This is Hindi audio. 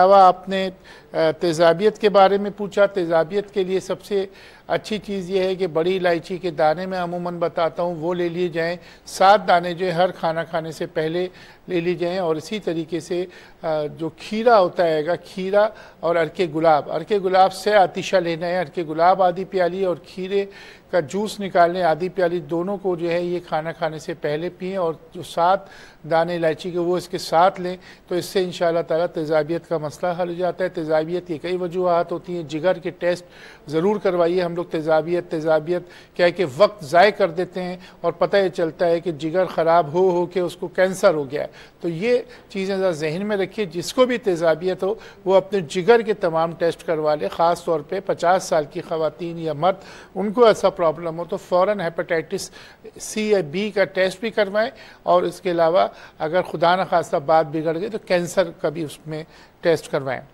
अलावा आपने तेजाबियत के बारे में पूछा तेजाबियत के लिए सबसे अच्छी चीज़ ये है कि बड़ी इलायची के दाने में अमूमन बताता हूँ वो ले लिए जाएँ सात दाने जो है हर खाना खाने से पहले ले लिए जाएँ और इसी तरीके से जो खीरा होता है खीरा और अरके गुलाब अरके गुलाब से आतिशा लेना है अरके गुलाब आधी प्याली और खीरे का जूस निकालने आधी प्याली दोनों को जो है ये खाना खाने से पहले पिएँ और जो सात दाने इलायची के वो इसके साथ लें तो इससे इन ताला तेजाबियत का मसला हल हो जाता है तेजाबियत की कई वजूहत होती हैं जिगर के टेस्ट ज़रूर करवाइए हम लोग तेजाबियत तेजाबियत क्या है कि वक्त ज़ाय कर देते हैं और पता ही चलता है कि जिगर ख़राब हो हो के उसको कैंसर हो गया है तो ये चीज़ें ज़रा जहन में रखिए जिसको भी तेजाबियत हो वो अपने जिगर के तमाम टेस्ट करवा लें ख़ास तौर पर पचास साल की खातन या मर्द उनको ऐसा प्रॉब्लम हो तो फ़ौर हेपेटाइटिस सी या बी का टेस्ट भी करवाएँ और इसके अलावा अगर खुदा न खासा बात बिगड़ गई तो कैंसर का भी उसमें टेस्ट करवाएँ